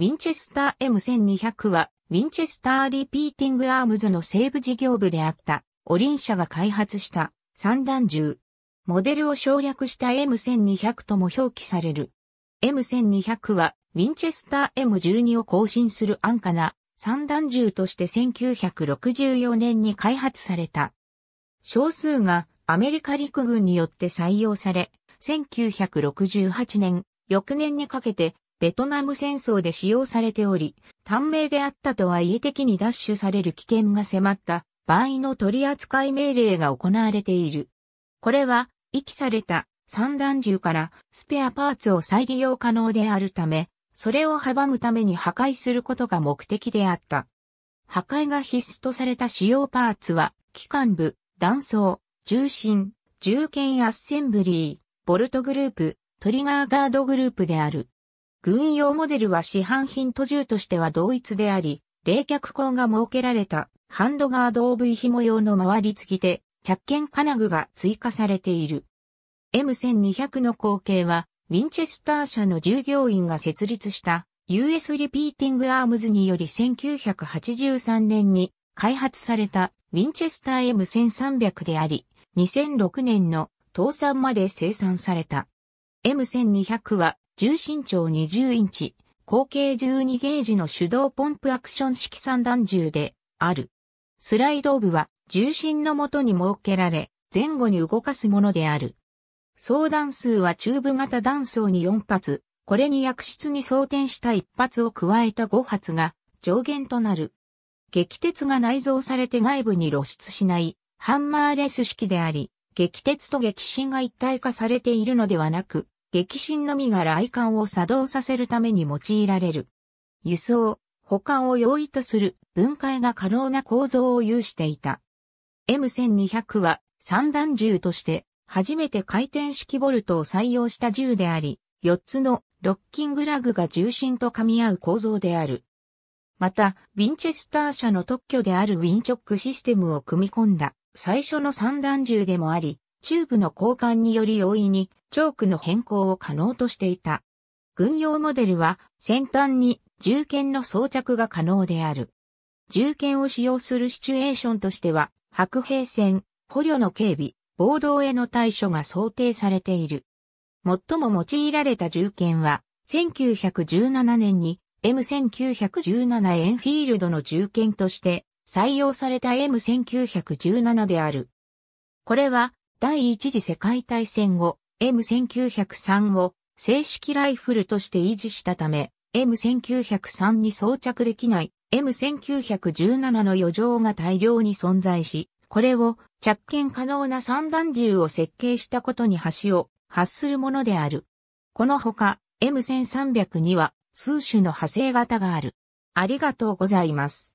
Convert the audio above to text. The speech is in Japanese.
ウィンチェスター M1200 は、ウィンチェスターリピーティングアームズの西部事業部であった、オリン社が開発した三段銃。モデルを省略した M1200 とも表記される。M1200 は、ウィンチェスター M12 を更新する安価な三段銃として1964年に開発された。少数がアメリカ陸軍によって採用され、1968年、翌年にかけてベトナム戦争で使用されており、短命であったとは家的に奪取される危険が迫った場合の取扱い命令が行われている。これは、遺棄された散弾銃からスペアパーツを再利用可能であるため、それを阻むために破壊することが目的であった。破壊が必須とされた主要パーツは、機関部、弾倉、重心、重剣アッセンブリー、ボルトグループ、トリガーガードグループである。軍用モデルは市販品と銃としては同一であり、冷却口が設けられたハンドガード OV 紐用の回り付きで着剣金具が追加されている。M1200 の後継はウィンチェスター社の従業員が設立した US リピーティングアームズにより1983年に開発されたウィンチェスター M1300 であり、2006年の倒産まで生産された。M1200 は重心長20インチ、口径12ゲージの手動ポンプアクション式三段銃である。スライド部は重心の元に設けられ、前後に動かすものである。相弾数はチューブ型弾層に4発、これに薬室に装填した1発を加えた5発が上限となる。撃鉄が内蔵されて外部に露出しないハンマーレス式であり、撃鉄と撃心が一体化されているのではなく、激震のみが雷管を作動させるために用いられる。輸送、保管を容易とする分解が可能な構造を有していた。M1200 は三段銃として初めて回転式ボルトを採用した銃であり、4つのロッキングラグが重心と噛み合う構造である。また、ウィンチェスター社の特許であるウィンチョックシステムを組み込んだ最初の三段銃でもあり、チューブの交換により容易にチョークの変更を可能としていた。軍用モデルは先端に銃剣の装着が可能である。銃剣を使用するシチュエーションとしては、白兵戦、捕虜の警備、暴動への対処が想定されている。最も用いられた銃剣は、1917年に M1917 エンフィールドの銃剣として採用された M1917 である。これは第一次世界大戦後、M1903 を正式ライフルとして維持したため、M1903 に装着できない M1917 の余剰が大量に存在し、これを着剣可能な三段銃を設計したことに橋を発するものである。このほか M1300 には数種の派生型がある。ありがとうございます。